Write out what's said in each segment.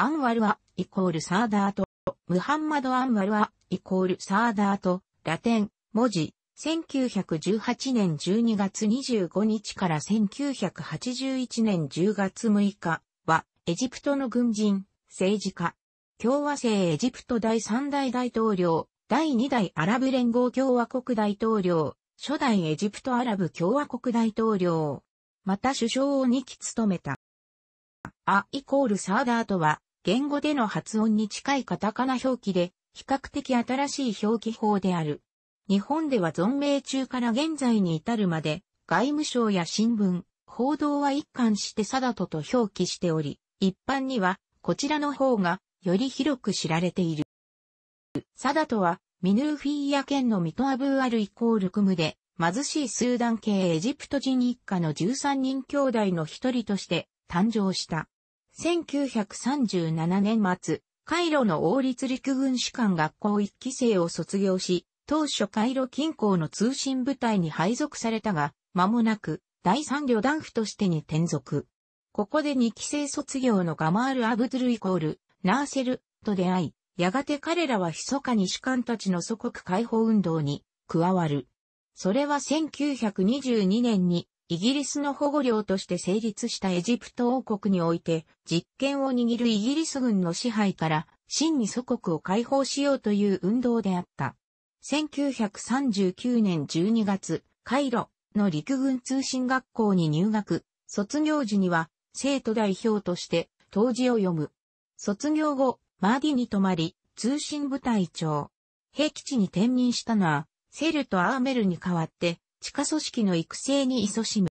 アンワルは、イコールサーダート、ムハンマド・アンワルは、イコールサーダート、ラテン、文字、1918年12月25日から1981年10月6日は、エジプトの軍人、政治家、共和制エジプト第3代大統領、第2代アラブ連合共和国大統領、初代エジプトアラブ共和国大統領、また首相を2期務めた。アイコールサーダートは、言語での発音に近いカタカナ表記で、比較的新しい表記法である。日本では存命中から現在に至るまで、外務省や新聞、報道は一貫してサダトと表記しており、一般にはこちらの方がより広く知られている。サダトはミヌーフィーヤ県のミトアブーアルイコールクムで、貧しいスーダン系エジプト人一家の13人兄弟の一人として誕生した。1937年末、カイロの王立陸軍士官学校1期生を卒業し、当初カイロ近郊の通信部隊に配属されたが、間もなく第三旅団府としてに転属。ここで2期生卒業のガマール・アブドゥルイコール、ナーセルと出会い、やがて彼らは密かに士官たちの祖国解放運動に加わる。それは1922年にイギリスの保護領として成立したエジプト王国において、実権を握るイギリス軍の支配から、真に祖国を解放しようという運動であった。1939年12月、カイロの陸軍通信学校に入学、卒業時には生徒代表として当時を読む。卒業後、マーディに泊まり、通信部隊長。兵基地に転任したのは、セルとアーメルに代わって、地下組織の育成に勤しむ。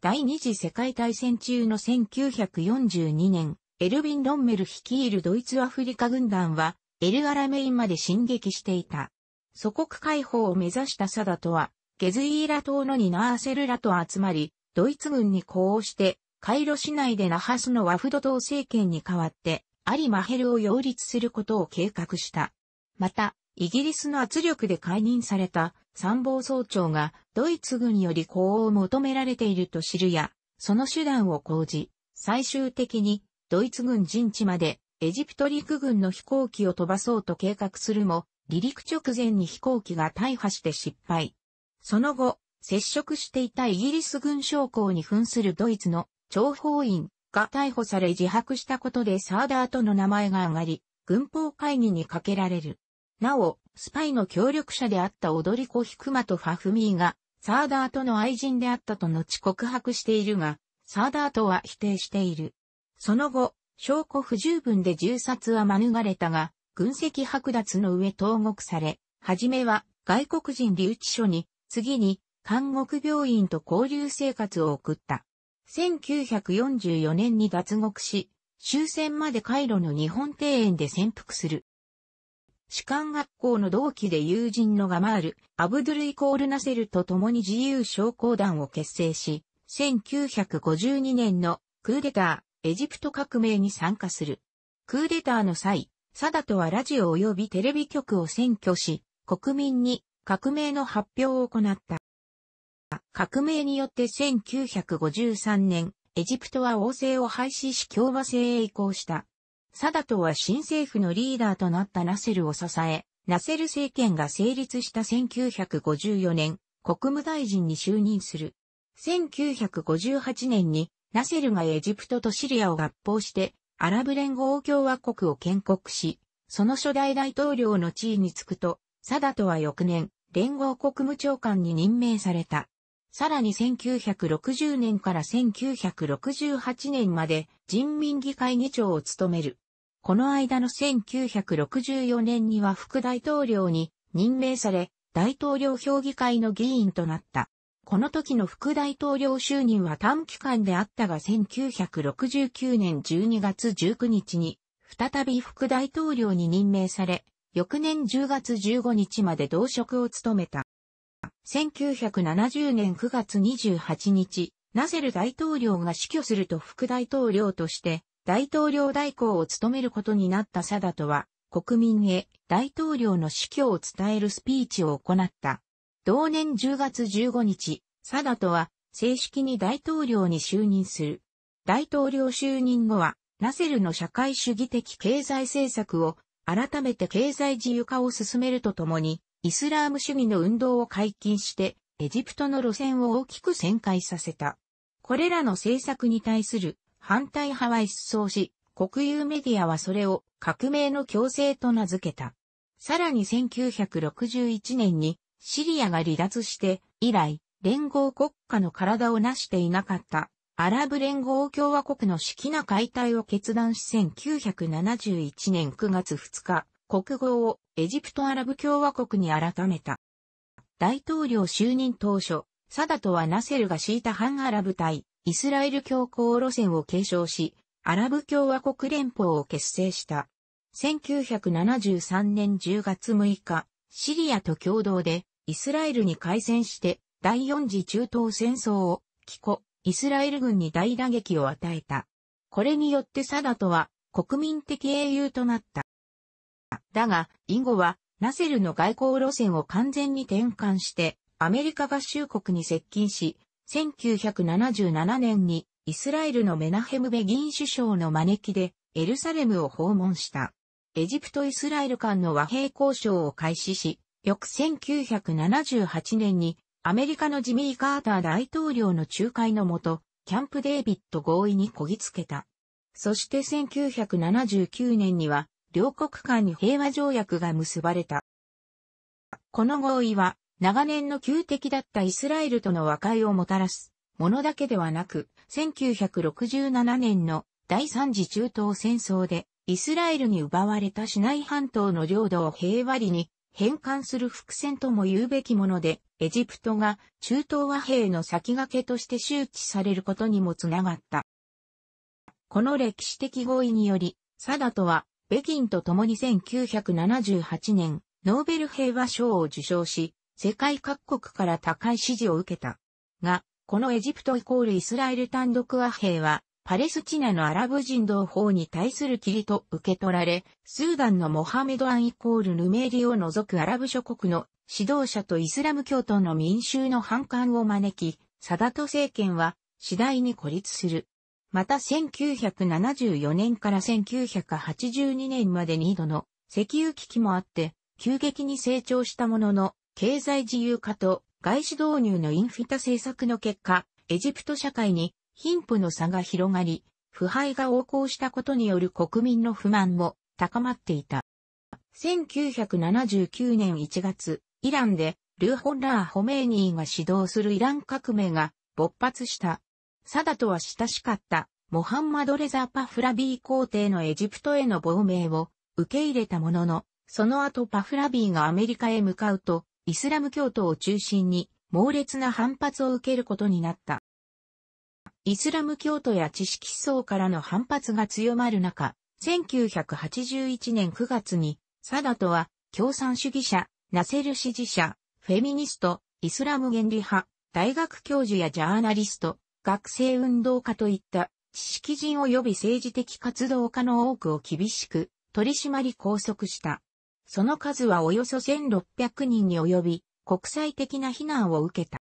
第二次世界大戦中の1942年、エルヴィン・ロンメル率いるドイツアフリカ軍団は、エル・アラメインまで進撃していた。祖国解放を目指したサダトは、ゲズイーラ島のニナーセルラと集まり、ドイツ軍に呼応して、カイロ市内でナハスのワフド島政権に代わって、アリ・マヘルを擁立することを計画した。また、イギリスの圧力で解任された参謀総長がドイツ軍より高を求められていると知るや、その手段を講じ、最終的にドイツ軍陣地までエジプト陸軍の飛行機を飛ばそうと計画するも、離陸直前に飛行機が大破して失敗。その後、接触していたイギリス軍将校に扮するドイツの諜報員が逮捕され自白したことでサーダーとの名前が上がり、軍法会議にかけられる。なお、スパイの協力者であった踊り子ヒクマとファフミーが、サーダートの愛人であったと後告白しているが、サーダートは否定している。その後、証拠不十分で銃殺は免れたが、軍籍剥奪の上投獄され、はじめは外国人留置所に、次に監獄病院と交流生活を送った。1944年に脱獄し、終戦までカイロの日本庭園で潜伏する。士官学校の同期で友人のガマール、アブドゥルイコールナセルと共に自由商工団を結成し、1952年のクーデター、エジプト革命に参加する。クーデターの際、サダトはラジオ及びテレビ局を占拠し、国民に革命の発表を行った。革命によって1953年、エジプトは王政を廃止し共和制へ移行した。サダトは新政府のリーダーとなったナセルを支え、ナセル政権が成立した1954年、国務大臣に就任する。1958年にナセルがエジプトとシリアを合法して、アラブ連合共和国を建国し、その初代大統領の地位につくと、サダトは翌年、連合国務長官に任命された。さらに1960年から1968年まで人民議会議長を務める。この間の1964年には副大統領に任命され、大統領評議会の議員となった。この時の副大統領就任は短期間であったが1969年12月19日に再び副大統領に任命され、翌年10月15日まで同職を務めた。1970年9月28日、ナセル大統領が死去すると副大統領として大統領代行を務めることになったサダトは国民へ大統領の死去を伝えるスピーチを行った。同年10月15日、サダトは正式に大統領に就任する。大統領就任後はナセルの社会主義的経済政策を改めて経済自由化を進めるとともにイスラーム主義の運動を解禁して、エジプトの路線を大きく旋回させた。これらの政策に対する反対派は一掃し、国有メディアはそれを革命の強制と名付けた。さらに1961年にシリアが離脱して以来、連合国家の体を成していなかったアラブ連合共和国の式な解体を決断し1971年9月2日、国号をエジプトアラブ共和国に改めた。大統領就任当初、サダトはナセルが敷いた反アラブ対イスラエル強硬路線を継承し、アラブ共和国連邦を結成した。1973年10月6日、シリアと共同でイスラエルに開戦して第4次中東戦争を帰国、イスラエル軍に大打撃を与えた。これによってサダトは国民的英雄となった。だが、以後は、ナセルの外交路線を完全に転換して、アメリカ合衆国に接近し、1977年にイスラエルのメナヘムベギン首相の招きでエルサレムを訪問した。エジプト・イスラエル間の和平交渉を開始し、翌1978年にアメリカのジミー・カーター大統領の仲介のもと、キャンプ・デービッド合意にこぎつけた。そして1979年には両国間に平和条約が結ばれた。この合意は、長年の旧敵だったイスラエルとの和解をもたらすものだけではなく、1967年の第三次中東戦争で、イスラエルに奪われた市内半島の領土を平和裏に返還する伏線とも言うべきもので、エジプトが中東和平の先駆けとして周知されることにもつながった。この歴史的合意により、サダとは北京と共に1978年、ノーベル平和賞を受賞し、世界各国から高い支持を受けた。が、このエジプトイコールイスラエル単独和平は、パレスチナのアラブ人同胞に対する霧と受け取られ、スーダンのモハメドアンイコールヌメリを除くアラブ諸国の指導者とイスラム教徒の民衆の反感を招き、サダト政権は次第に孤立する。また1974年から1982年までに2度の石油危機もあって、急激に成長したものの、経済自由化と外資導入のインフィタ政策の結果、エジプト社会に貧富の差が広がり、腐敗が横行したことによる国民の不満も高まっていた。1979年1月、イランでルーホンラー・ホメーニーが指導するイラン革命が勃発した。サダとは親しかった、モハンマド・レザパフラビー皇帝のエジプトへの亡命を受け入れたものの、その後パフラビーがアメリカへ向かうと、イスラム教徒を中心に猛烈な反発を受けることになった。イスラム教徒や知識層からの反発が強まる中、1981年9月に、サダとは共産主義者、ナセル支持者、フェミニスト、イスラム原理派、大学教授やジャーナリスト、学生運動家といった知識人及び政治的活動家の多くを厳しく取り締まり拘束した。その数はおよそ1600人に及び国際的な非難を受けた。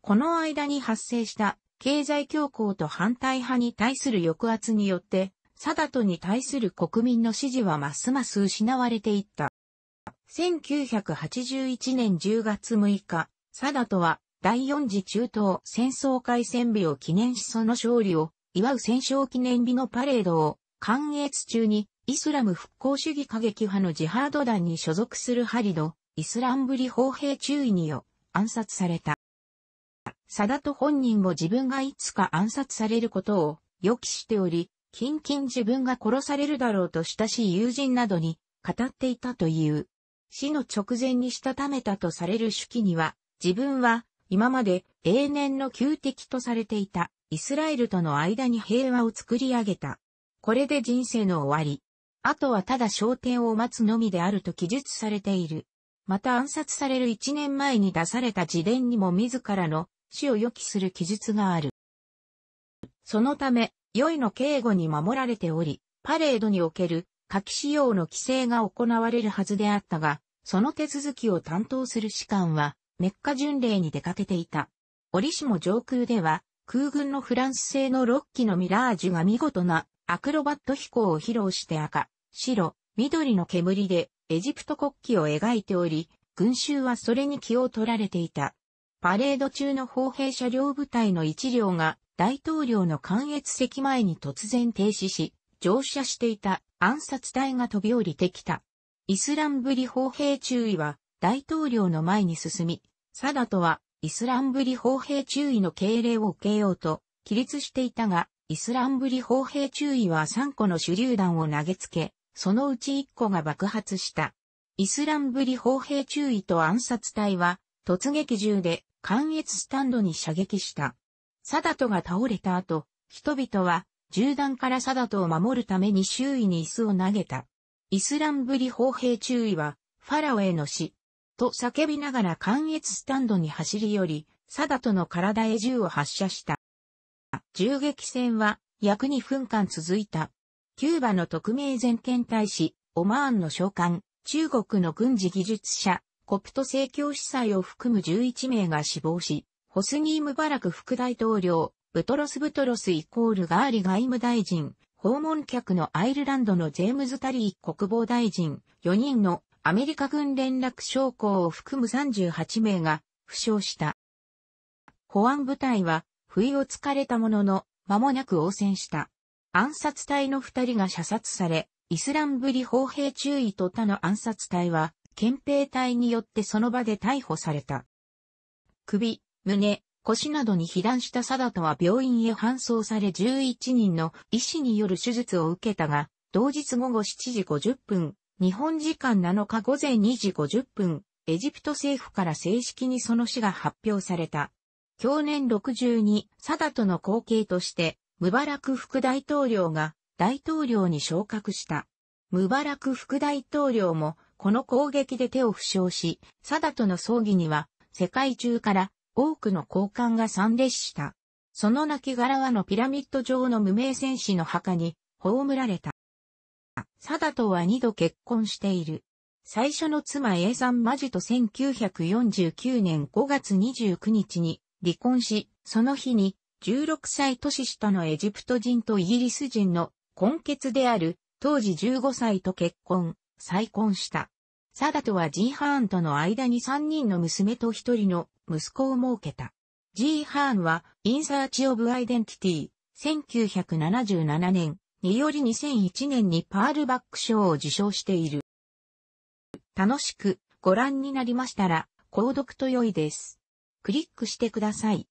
この間に発生した経済恐慌と反対派に対する抑圧によって、サダトに対する国民の支持はますます失われていった。1981年10月6日、サダトは第四次中東戦争開戦日を記念しその勝利を祝う戦勝記念日のパレードを、関越中にイスラム復興主義過激派のジハード団に所属するハリド、イスランブリ砲兵注意によ暗殺された。サダト本人も自分がいつか暗殺されることを予期しており、近々自分が殺されるだろうと親しい友人などに語っていたという。死の直前にしたためたとされる手記には、自分は今まで永年の旧敵とされていたイスラエルとの間に平和を作り上げた。これで人生の終わり。あとはただ焦点を待つのみであると記述されている。また暗殺される1年前に出された自伝にも自らの死を予期する記述がある。そのため、良いの警護に守られており、パレードにおける火器使用の規制が行われるはずであったが、その手続きを担当する士官は、メッカ巡礼に出かけていた。折しも上空では、空軍のフランス製の6機のミラージュが見事なアクロバット飛行を披露して赤、白、緑の煙でエジプト国旗を描いており、群衆はそれに気を取られていた。パレード中の砲兵車両部隊の一両が大統領の関越席前に突然停止し、乗車していた暗殺隊が飛び降りてきた。イスランブリ砲兵注意は大統領の前に進み、サダトはイスランブリ砲兵注意の敬礼を受けようと、起立していたが、イスランブリ砲兵注意は3個の手榴弾を投げつけ、そのうち1個が爆発した。イスランブリ砲兵注意と暗殺隊は、突撃銃で関越スタンドに射撃した。サダトが倒れた後、人々は、銃弾からサダトを守るために周囲に椅子を投げた。イスランブリ砲兵注意は、ファラオへの死、と叫びながら関越スタンドに走り寄り、ダとの体へ銃を発射した。銃撃戦は約2分間続いた。キューバの特命全権大使、オマーンの召喚、中国の軍事技術者、コプト政教司祭を含む11名が死亡し、ホスニームバラク副大統領、ブトロス・ブトロスイコールガーリ外務大臣、訪問客のアイルランドのジェームズ・タリー国防大臣、4人のアメリカ軍連絡将校を含む38名が負傷した。保安部隊は不意をつかれたものの間もなく応戦した。暗殺隊の二人が射殺され、イスランブリ砲兵注意と他の暗殺隊は、憲兵隊によってその場で逮捕された。首、胸、腰などに被弾したサダトは病院へ搬送され11人の医師による手術を受けたが、同日午後7時50分、日本時間7日午前2時50分、エジプト政府から正式にその死が発表された。去年62、サダトの後継として、ムバラク副大統領が大統領に昇格した。ムバラク副大統領も、この攻撃で手を負傷し、サダトの葬儀には、世界中から多くの高官が参列した。その亡骸はのピラミッド上の無名戦士の墓に葬られた。サダとは二度結婚している。最初の妻 A さんマジと1949年5月29日に離婚し、その日に16歳年下のエジプト人とイギリス人の根血である当時15歳と結婚、再婚した。サダトはジーハーンとの間に3人の娘と1人の息子を設けた。ジーハーンはインサーチオブアイデンティティ1977年により2001年にパールバック賞を受賞している。楽しくご覧になりましたら、購読と良いです。クリックしてください。